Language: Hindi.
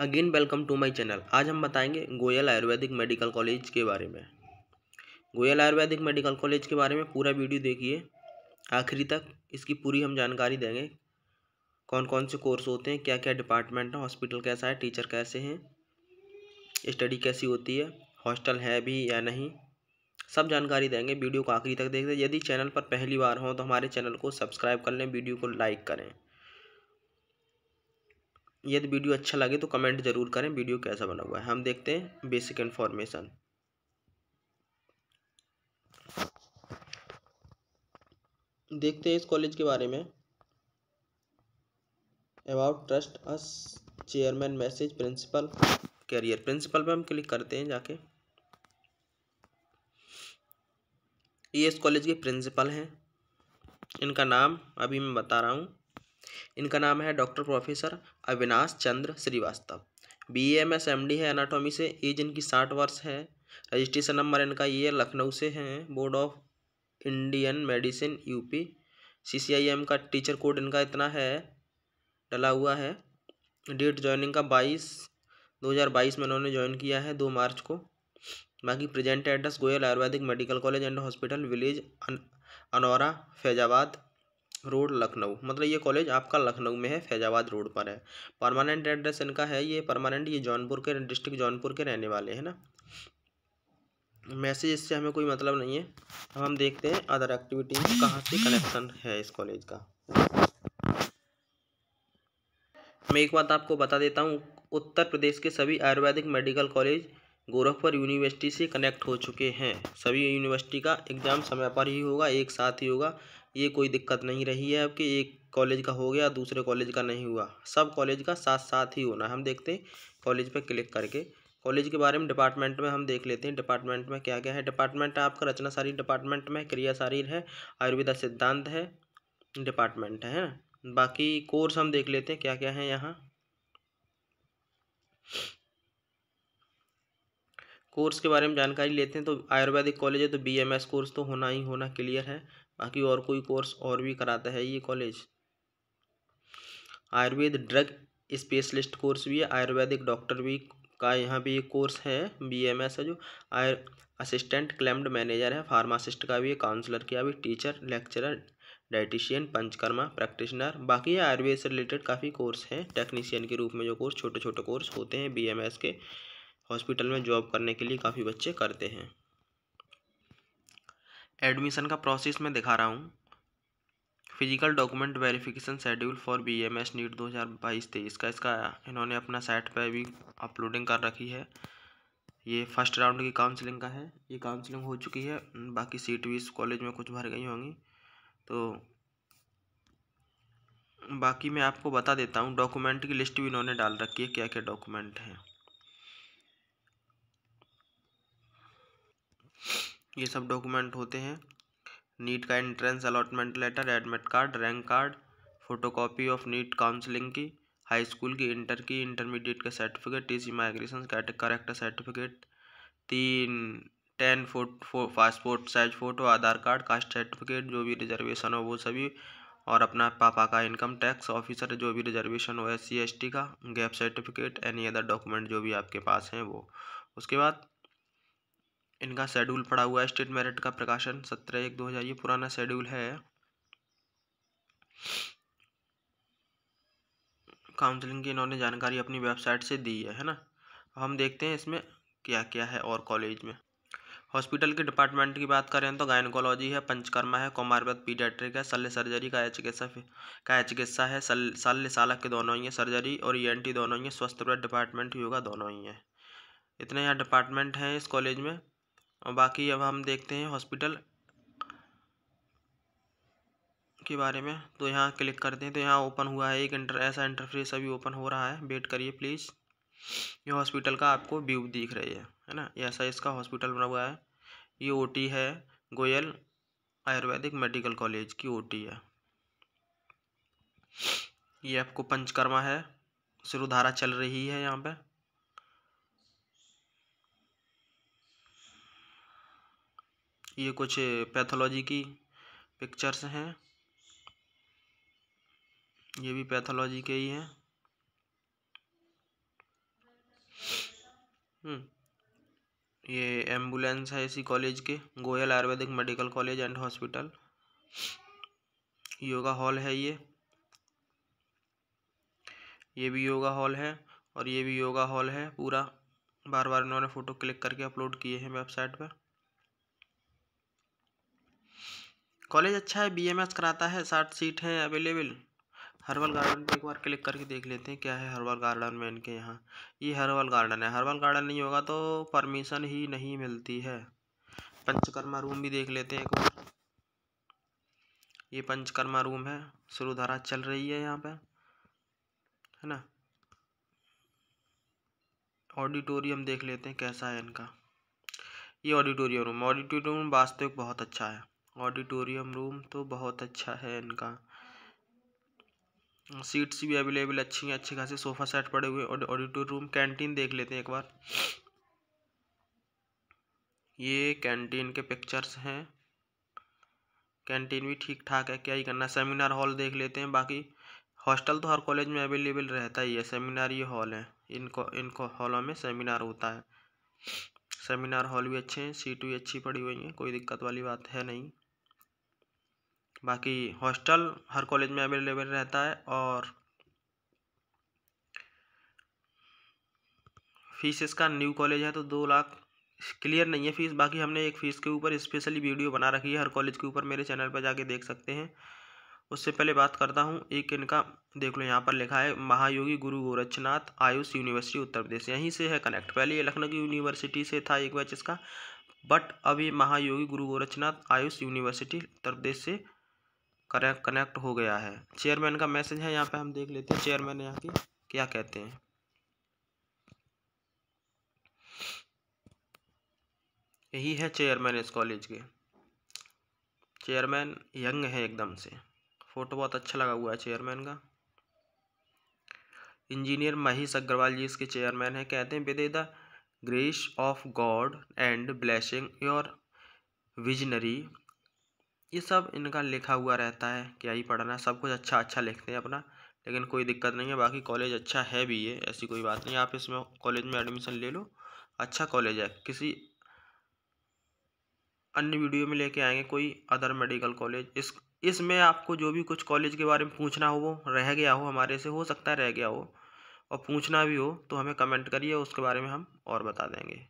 Again welcome to my channel आज हम बताएंगे गोयल आयुर्वेदिक मेडिकल कॉलेज के बारे में गोयल आयुर्वैदिक मेडिकल कॉलेज के बारे में पूरा वीडियो देखिए आखिरी तक इसकी पूरी हम जानकारी देंगे कौन कौन से कोर्स होते हैं क्या क्या डिपार्टमेंट है हॉस्पिटल कैसा है टीचर कैसे हैं स्टडी कैसी होती है हॉस्टल है भी या नहीं सब जानकारी देंगे वीडियो को आखिरी तक देखते यदि चैनल पर पहली बार हो तो हमारे चैनल को सब्सक्राइब कर लें वीडियो को लाइक करें यदि वीडियो अच्छा लगे तो कमेंट जरूर करें वीडियो कैसा बना हुआ है हम देखते हैं बेसिक इन्फॉर्मेशन देखते हैं इस कॉलेज के बारे में about trust us chairman message principal career principal पे हम क्लिक करते हैं जाके ये इस कॉलेज के प्रिंसिपल हैं इनका नाम अभी मैं बता रहा हूँ इनका नाम है doctor professor Avinash Chandra Srivastava B M S M D है एनाटॉमी से एज इनकी साठ वर्ष है रजिस्ट्रेशन नंबर इनका ये लखनऊ से है board of Indian medicine UP C C I M का टीचर कोड इनका इतना है डला हुआ है डेट ज्वाइनिंग का बाईस दो हज़ार बाईस में इन्होंने ज्वाइन किया है दो मार्च को बाकी present address Goyal Ayurvedic medical college and hospital village Anaura Faizabad road Lucknow मतलब ये कॉलेज आपका लखनऊ में है फैजाबाद रोड पर है परमानेंट एड्रेस इनका है ये परमानेंट ये जौनपुर के डिस्ट्रिक्ट जौनपुर के रहने वाले हैं ना मैसेज इससे हमें कोई मतलब नहीं है अब हम देखते हैं अदर एक्टिविटी कहाँ से कनेक्शन है इस कॉलेज का मैं एक बात आपको बता देता हूँ उत्तर प्रदेश के सभी Ayurvedic medical college Gorakhpur university से कनेक्ट हो चुके हैं सभी यूनिवर्सिटी का एग्ज़ाम समय पर ही होगा एक साथ ही होगा ये कोई दिक्कत नहीं रही है अब कि एक कॉलेज का हो गया दूसरे कॉलेज का नहीं हुआ सब कॉलेज का साथ साथ ही होना हम देखते हैं कॉलेज पर क्लिक करके कॉलेज के बारे में डिपार्टमेंट में हम देख लेते हैं डिपार्टमेंट में क्या क्या है डिपार्टमेंट आपका रचना शारीर डिपार्टमेंट में क्रिया शारीर है आयुर्वेदा सिद्धांत है डिपार्टमेंट है बाकी कोर्स हम देख लेते हैं क्या क्या है यहाँ कोर्स के बारे में जानकारी लेते हैं तो आयुर्वेदिक कॉलेज है तो बीएमएस कोर्स तो होना ही होना क्लियर है बाकी और कोई कोर्स और भी कराता है ये college Ayurveda drug specialist course भी है आयुर्वेदिक डॉक्टर भी का यहाँ भी एक कोर्स है बीएमएस है जो आयुर् असिस्टेंट क्लेम्ड मैनेजर है फार्मासिस्ट का भी है काउंसलर का भी teacher lecturer dietitian Panchakarma practitioner बाकी आयुर्वेद से रिलेटेड काफ़ी कोर्स हैं टेक्नीशियन के रूप में जो कोर्स छोटे छोटे कोर्स होते हैं बीएमएस के हॉस्पिटल में जॉब करने के लिए काफ़ी बच्चे करते हैं एडमिशन का प्रोसेस मैं दिखा रहा हूँ physical document verification schedule for B M S NEET दो हज़ार बाईस तेईस इसका इन्होंने अपना साइट पर भी अपलोडिंग कर रखी है ये फर्स्ट राउंड की काउंसलिंग का है ये काउंसलिंग हो चुकी है बाकी सीट भी इस कॉलेज में कुछ भर गई होंगी तो बाकी मैं आपको बता देता हूँ डॉक्यूमेंट की लिस्ट भी इन्होंने डाल रखी है क्या क्या डॉक्यूमेंट हैं ये सब डॉक्यूमेंट होते हैं नीट का entrance allotment letter admit card rank card photocopy of NEET counselling की हाई स्कूल की इंटर की इंटरमीडिएट का certificate T C migration correct certificate तीन टेन फोट फो passport size photo Aadhaar card caste certificate जो भी रिजर्वेशन हो वो सभी और अपना पापा का इनकम टैक्स ऑफिसर जो भी रिजर्वेशन हो एस सी एस टी का gap certificate any other document जो भी आपके पास हैं वो उसके बाद इनका शेड्यूल पड़ा हुआ है स्टेट मेरिट का प्रकाशन सत्रह एक दो हज़ार ये पुराना शेड्यूल है काउंसलिंग की इन्होंने जानकारी अपनी वेबसाइट से दी है है ना हम देखते हैं इसमें क्या क्या है और कॉलेज में हॉस्पिटल के डिपार्टमेंट की बात करें तो गायनकोलॉजी है पंचकर्मा है कुमारवत पीडियाट्रिक है शल्य सर्जरी का चिकित्सा का चिकित्सा है शल्य सालक के दोनों ही है सर्जरी और ई e दोनों ही है स्वस्थ डिपार्टमेंट योगा दोनों ही है इतने यहाँ डिपार्टमेंट हैं इस कॉलेज में और बाकी अब हम देखते हैं हॉस्पिटल के बारे में तो यहाँ क्लिक करते हैं तो यहाँ ओपन हुआ है एक इंटर ऐसा इंटरफेस अभी ओपन हो रहा है वेट करिए प्लीज़ ये हॉस्पिटल का आपको व्यू दिख रही है है ना ऐसा इसका हॉस्पिटल बना हुआ है ये ओटी है गोयल आयुर्वेदिक मेडिकल कॉलेज की ओटी है ये आपको पंचकर्मा है धारा चल रही है यहाँ पर ये कुछ पैथोलॉजी की पिक्चर्स हैं ये भी पैथोलॉजी के ही हैं हम्म। ये एम्बुलेंस है इसी कॉलेज के Goyal Ayurvedic medical college and hospital yoga hall है ये ये भी योगा हॉल है और ये भी योगा हॉल है पूरा बार बार इन्होंने फ़ोटो क्लिक करके अपलोड किए हैं वेबसाइट पर कॉलेज अच्छा है बीएमएस कराता है साठ सीट हैं अवेलेबल हर्बल गार्डन पे एक बार क्लिक करके देख लेते हैं क्या है हर्बल गार्डन में इनके यहाँ ये हर्बल गार्डन है हर्बल गार्डन नहीं होगा तो परमिशन ही नहीं मिलती है पंचकर्मा रूम भी देख लेते हैं एक बार ये पंचकर्मा रूम है शुरू धारा चल रही है यहाँ पे है ना ऑडिटोरियम देख लेते हैं कैसा है इनका ये ऑडिटोरियम रूम ऑडिटोरियम वास्तविक बहुत अच्छा है ऑडिटोरियम रूम तो बहुत अच्छा है इनका सीट्स भी अवेलेबल अच्छी हैं अच्छे खासे सोफ़ा सेट पड़े हुए और ऑडिटोरियम रूम कैंटीन देख लेते हैं एक बार ये कैंटीन के पिक्चर्स हैं कैंटीन भी ठीक ठाक है क्या ही करना सेमिनार हॉल देख लेते हैं बाकी हॉस्टल तो हर कॉलेज में अवेलेबल रहता ही है सेमिनार ये हॉल है इनको इनको हॉलों में सेमिनार होता है सेमिनार हॉल भी अच्छे हैं सीट भी अच्छी पड़ी हुई हैं कोई दिक्कत वाली बात है नहीं बाकी हॉस्टल हर कॉलेज में अवेलेबल रहता है और फीस इसका न्यू कॉलेज है तो दो लाख क्लियर नहीं है फीस बाकी हमने एक फ़ीस के ऊपर स्पेशली वीडियो बना रखी है हर कॉलेज के ऊपर मेरे चैनल पर जाके देख सकते हैं उससे पहले बात करता हूँ एक इनका देख लो यहाँ पर लिखा है महायोगी गुरु गोरक्षनाथ आयुष यूनिवर्सिटी उत्तर प्रदेश यहीं से है कनेक्ट पहले ये लखनऊ की यूनिवर्सिटी से था एक बैच इसका बट अभी महायोगी गुरु गोरक्षनाथ आयुष यूनिवर्सिटी उत्तर प्रदेश से करेक्ट कनेक्ट हो गया है चेयरमैन का मैसेज है यहाँ पे हम देख लेते हैं चेयरमैन यहाँ की क्या कहते हैं यही है चेयरमैन इस कॉलेज के चेयरमैन यंग है एकदम से फ़ोटो बहुत अच्छा लगा हुआ है चेयरमैन का इंजीनियर महेश अग्रवाल जी इसके चेयरमैन है कहते हैं with the grace of God and blessing your visionary ये सब इनका लिखा हुआ रहता है क्या ही पढ़ना है सब कुछ अच्छा अच्छा लिखते हैं अपना लेकिन कोई दिक्कत नहीं है बाकी कॉलेज अच्छा है भी ये ऐसी कोई बात नहीं आप इसमें कॉलेज में एडमिशन ले लो अच्छा कॉलेज है किसी अन्य वीडियो में लेके आएंगे कोई अदर मेडिकल कॉलेज इस इसमें आपको जो भी कुछ कॉलेज के बारे में पूछना हो वो रह गया हो हमारे से हो सकता है रह गया हो और पूछना भी हो तो हमें कमेंट करिए उसके बारे में हम और बता देंगे